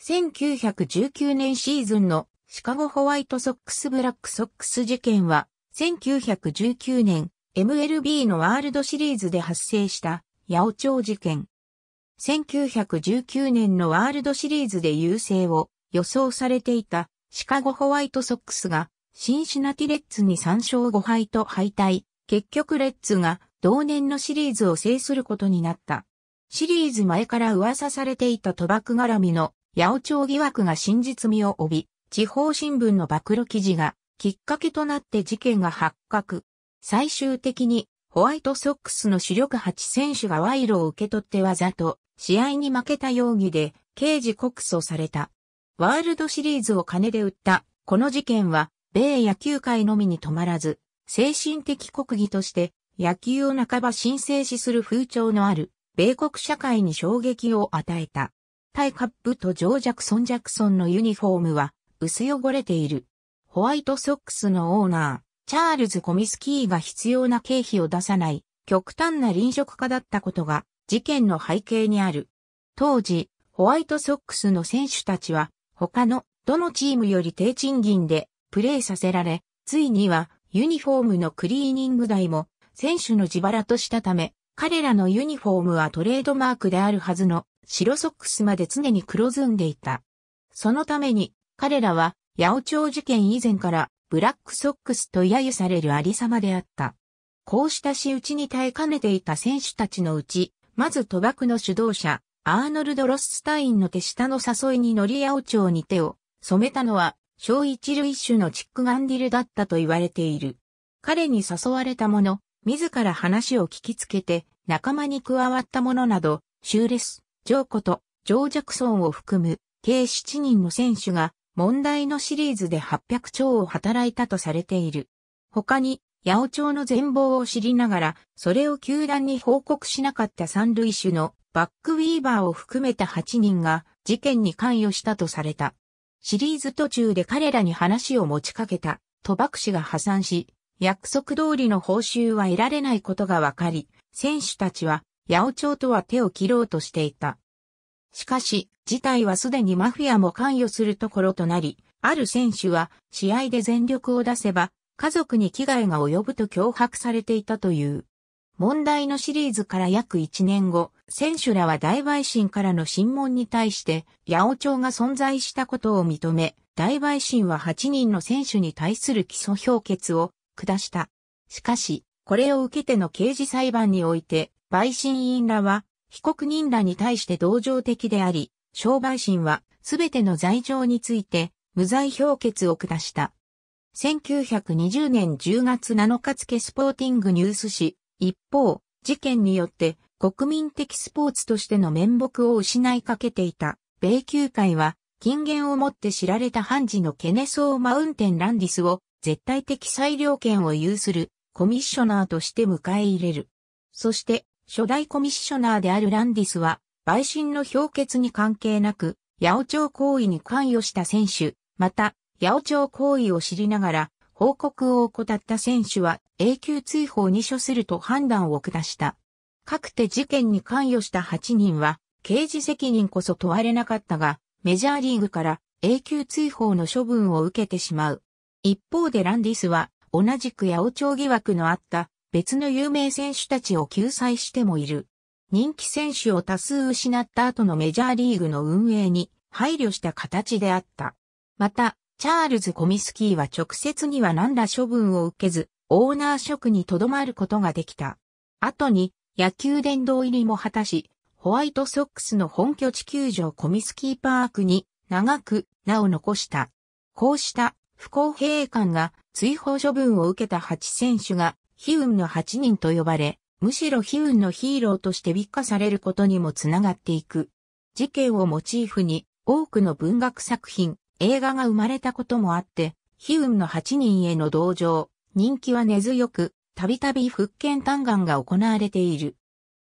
1919年シーズンのシカゴホワイトソックスブラックソックス事件は、1919年 MLB のワールドシリーズで発生した八尾町事件。1919年のワールドシリーズで優勢を予想されていたシカゴホワイトソックスがシンシナティレッツに3勝5敗と敗退。結局レッツが同年のシリーズを制することになった。シリーズ前から噂されていた賭博絡みの八百長疑惑が真実味を帯び、地方新聞の暴露記事がきっかけとなって事件が発覚。最終的にホワイトソックスの主力8選手が賄賂を受け取ってわざと試合に負けた容疑で刑事告訴された。ワールドシリーズを金で売ったこの事件は米野球界のみに止まらず精神的国技として野球を半ば神聖視する風潮のある米国社会に衝撃を与えた。対カップとジョー・ジャクソン・ジャクソンのユニフォームは薄汚れている。ホワイトソックスのオーナー、チャールズ・コミスキーが必要な経費を出さない極端な臨食家だったことが事件の背景にある。当時、ホワイトソックスの選手たちは他のどのチームより低賃金でプレーさせられ、ついにはユニフォームのクリーニング代も選手の自腹としたため、彼らのユニフォームはトレードマークであるはずの白ソックスまで常に黒ずんでいた。そのために彼らは八百長事件以前からブラックソックスと揶揄されるありさまであった。こうした仕打ちに耐えかねていた選手たちのうち、まず賭博の主導者、アーノルド・ロスタインの手下の誘いに乗り八百長に手を染めたのは、小一塁手のチック・ガンディルだったと言われている。彼に誘われたもの、自ら話を聞きつけて仲間に加わった者など、シューレス、ジョーコとジョー・ジャクソンを含む計7人の選手が問題のシリーズで800兆を働いたとされている。他に、八百長の全貌を知りながら、それを球団に報告しなかった三類種のバックウィーバーを含めた8人が事件に関与したとされた。シリーズ途中で彼らに話を持ちかけた、賭博士が破産し、約束通りの報酬は得られないことが分かり、選手たちは、八百長とは手を切ろうとしていた。しかし、事態はすでにマフィアも関与するところとなり、ある選手は、試合で全力を出せば、家族に危害が及ぶと脅迫されていたという。問題のシリーズから約1年後、選手らは大陪審からの審問に対して、八百長が存在したことを認め、大陪審は8人の選手に対する基礎評決を下した。しかし、これを受けての刑事裁判において、陪審員らは、被告人らに対して同情的であり、小陪審は、すべての罪状について、無罪評決を下した。1920年10月7日付スポーティングニュース誌、一方、事件によって国民的スポーツとしての面目を失いかけていた、米球界は、金言をもって知られた判事のケネソー・マウンテン・ランディスを絶対的裁量権を有するコミッショナーとして迎え入れる。そして、初代コミッショナーであるランディスは、陪審の評決に関係なく、八王朝行為に関与した選手、また、八王朝行為を知りながら、報告を怠った選手は永久追放に処すると判断を下した。かくて事件に関与した8人は、刑事責任こそ問われなかったが、メジャーリーグから永久追放の処分を受けてしまう。一方でランディスは、同じく八王朝疑惑のあった別の有名選手たちを救済してもいる。人気選手を多数失った後のメジャーリーグの運営に配慮した形であった。また、チャールズ・コミスキーは直接には何ら処分を受けず、オーナー職に留まることができた。後に、野球殿堂入りも果たし、ホワイトソックスの本拠地球場コミスキーパークに長く名を残した。こうした不公平感が追放処分を受けた8選手が、悲運の8人と呼ばれ、むしろ悲運のヒーローとして美化されることにもつながっていく。事件をモチーフに、多くの文学作品、映画が生まれたこともあって、悲運の8人への同情、人気は根強く、たびたび復権嘆願が行われている。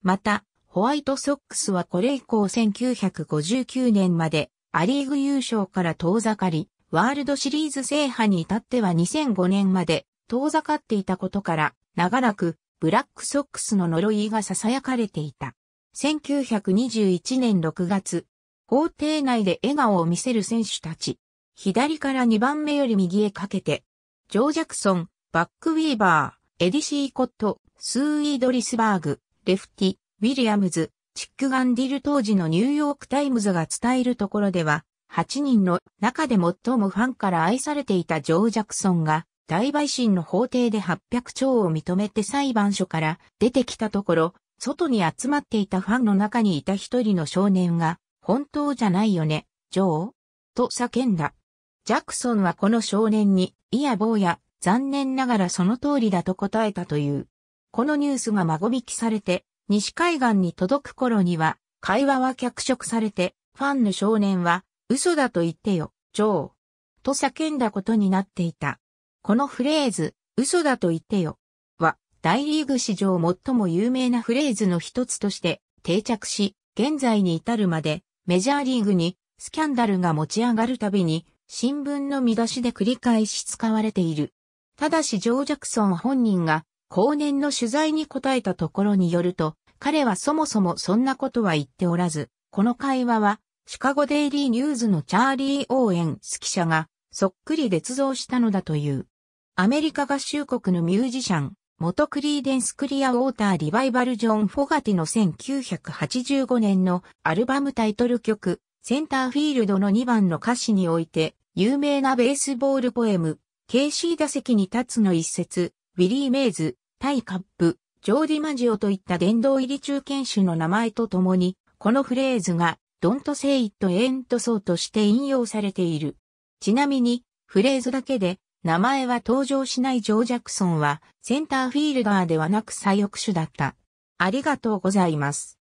また、ホワイトソックスはこれ以降1959年までアリーグ優勝から遠ざかり、ワールドシリーズ制覇に至っては2005年まで遠ざかっていたことから、長らくブラックソックスの呪いが囁かれていた。1921年6月、法廷内で笑顔を見せる選手たち。左から2番目より右へかけて、ジョー・ジャクソン、バック・ウィーバー、エディ・シーコット、スーイード・リスバーグ、レフティ、ウィリアムズ、チック・ガンディル当時のニューヨーク・タイムズが伝えるところでは、8人の中で最もファンから愛されていたジョー・ジャクソンが大陪審の法廷で800兆を認めて裁判所から出てきたところ、外に集まっていたファンの中にいた一人の少年が、本当じゃないよね、ジョーと叫んだ。ジャクソンはこの少年に、いや坊や、残念ながらその通りだと答えたという。このニュースが孫引きされて、西海岸に届く頃には、会話は脚色されて、ファンの少年は、嘘だと言ってよ、ジョー。と叫んだことになっていた。このフレーズ、嘘だと言ってよ、は、大リーグ史上最も有名なフレーズの一つとして定着し、現在に至るまで、メジャーリーグにスキャンダルが持ち上がるたびに、新聞の見出しで繰り返し使われている。ただしジョー・ジャクソン本人が、後年の取材に答えたところによると、彼はそもそもそんなことは言っておらず、この会話はシカゴデイリーニューズのチャーリー・オーエンス記者が、そっくり捏造したのだという。アメリカ合衆国のミュージシャン、元クリーデンス・クリア・ウォーター・リバイバル・ジョン・フォガティの1985年のアルバムタイトル曲、センターフィールドの2番の歌詞において、有名なベースボールポエム、KC 打席に立つの一節、ウィリー・メイズ、タイ・カップ、ジョーディ・マジオといった殿堂入り中堅手の名前とともに、このフレーズがドントセイ t a エントソーとして引用されている。ちなみに、フレーズだけで、名前は登場しないジョー・ジャクソンは、センターフィールダーではなく左翼手だった。ありがとうございます。